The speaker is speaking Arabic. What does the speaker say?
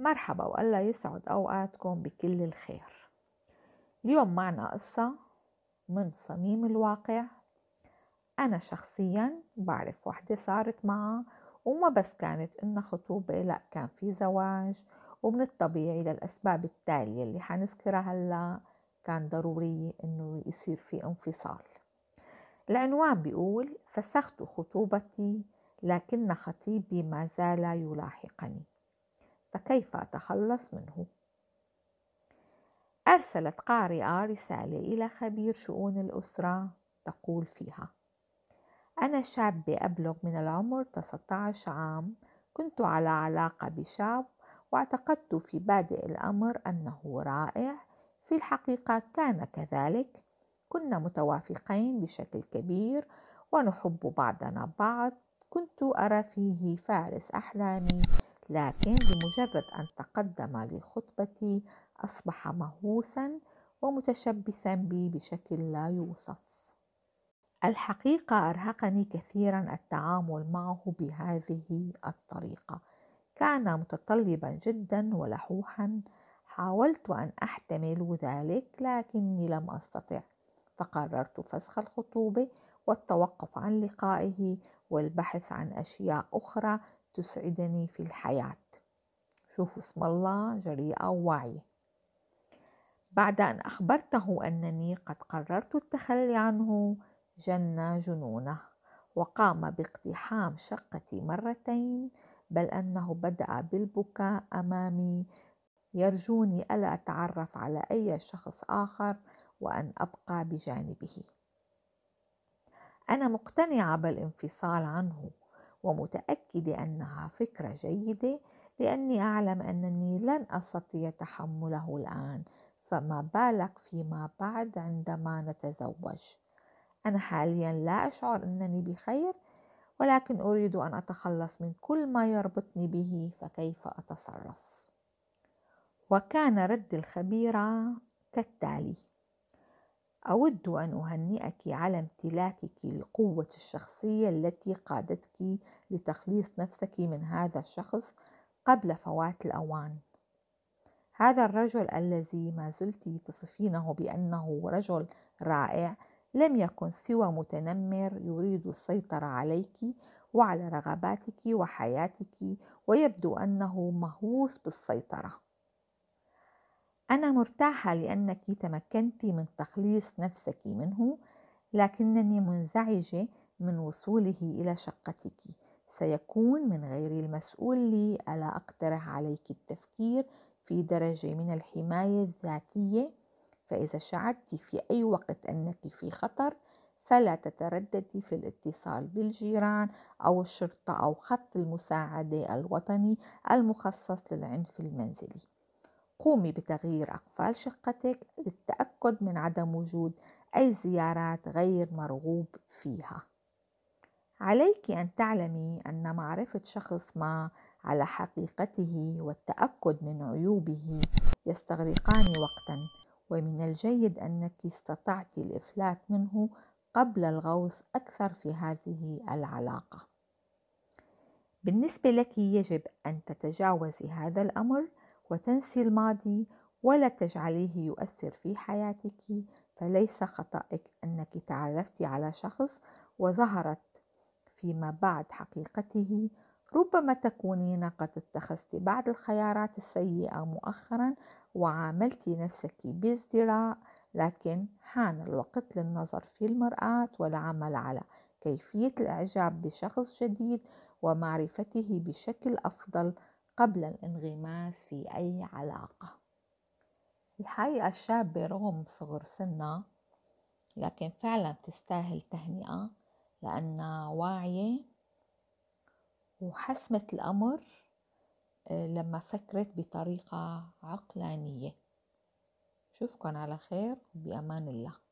مرحبا والله يسعد أوقاتكم بكل الخير اليوم معنا قصة من صميم الواقع أنا شخصيا بعرف وحدة صارت معها وما بس كانت إنها خطوبة لأ كان في زواج ومن الطبيعي للأسباب التالية اللي حنذكرها هلأ كان ضروري إنه يصير في انفصال العنوان بيقول فسخت خطوبتي لكن خطيبي ما زال يلاحقني فكيف أتخلص منه؟ أرسلت قارئة رسالة إلى خبير شؤون الأسرة تقول فيها أنا شابة أبلغ من العمر 19 عام كنت على علاقة بشاب واعتقدت في بادئ الأمر أنه رائع في الحقيقة كان كذلك كنا متوافقين بشكل كبير ونحب بعضنا بعض كنت أرى فيه فارس أحلامي لكن بمجرد أن تقدم لخطبتي أصبح مهووسا ومتشبثا بي بشكل لا يوصف الحقيقة أرهقني كثيرا التعامل معه بهذه الطريقة كان متطلبا جدا ولحوحا حاولت أن أحتمل ذلك لكني لم أستطع فقررت فسخ الخطوبة والتوقف عن لقائه والبحث عن أشياء أخرى تسعدني في الحياة شوفوا اسم الله جريئة وواعية بعد أن أخبرته أنني قد قررت التخلي عنه جن جنونه وقام باقتحام شقتي مرتين بل أنه بدأ بالبكاء أمامي يرجوني ألا أتعرف على أي شخص آخر وأن أبقى بجانبه أنا مقتنعة بالانفصال عنه ومتأكدة أنها فكرة جيدة لأني أعلم أنني لن أستطيع تحمله الآن فما بالك فيما بعد عندما نتزوج أنا حاليا لا أشعر أنني بخير ولكن أريد أن أتخلص من كل ما يربطني به فكيف أتصرف وكان رد الخبيرة كالتالي أود أن أهنئك على امتلاكك القوة الشخصية التي قادتك لتخليص نفسك من هذا الشخص قبل فوات الأوان. هذا الرجل الذي ما زلت تصفينه بأنه رجل رائع لم يكن سوى متنمر يريد السيطرة عليك وعلى رغباتك وحياتك ويبدو أنه مهووس بالسيطرة. أنا مرتاحة لأنك تمكنت من تخليص نفسك منه لكنني منزعجة من وصوله إلى شقتك سيكون من غير المسؤول لي ألا أقترح عليك التفكير في درجة من الحماية الذاتية فإذا شعرت في أي وقت أنك في خطر فلا تترددي في الاتصال بالجيران أو الشرطة أو خط المساعدة الوطني المخصص للعنف المنزلي قومي بتغيير أقفال شقتك للتأكد من عدم وجود أي زيارات غير مرغوب فيها. عليك أن تعلمي أن معرفة شخص ما على حقيقته والتأكد من عيوبه يستغرقان وقتا ومن الجيد أنك استطعت الإفلات منه قبل الغوص أكثر في هذه العلاقة. بالنسبة لك يجب أن تتجاوزي هذا الأمر وتنسي الماضي ولا تجعليه يؤثر في حياتك فليس خطأك أنك تعرفت على شخص وظهرت فيما بعد حقيقته ربما تكونين قد اتخذت بعض الخيارات السيئة مؤخرا وعاملت نفسك بازدراء لكن حان الوقت للنظر في المرآة والعمل على كيفية الإعجاب بشخص جديد ومعرفته بشكل أفضل قبل الانغماس في أي علاقة الحقيقة الشابة رغم صغر سنها لكن فعلا تستاهل تهنئة لأنها واعية وحسمت الأمر آه، لما فكرت بطريقة عقلانية شوفكن على خير بأمان الله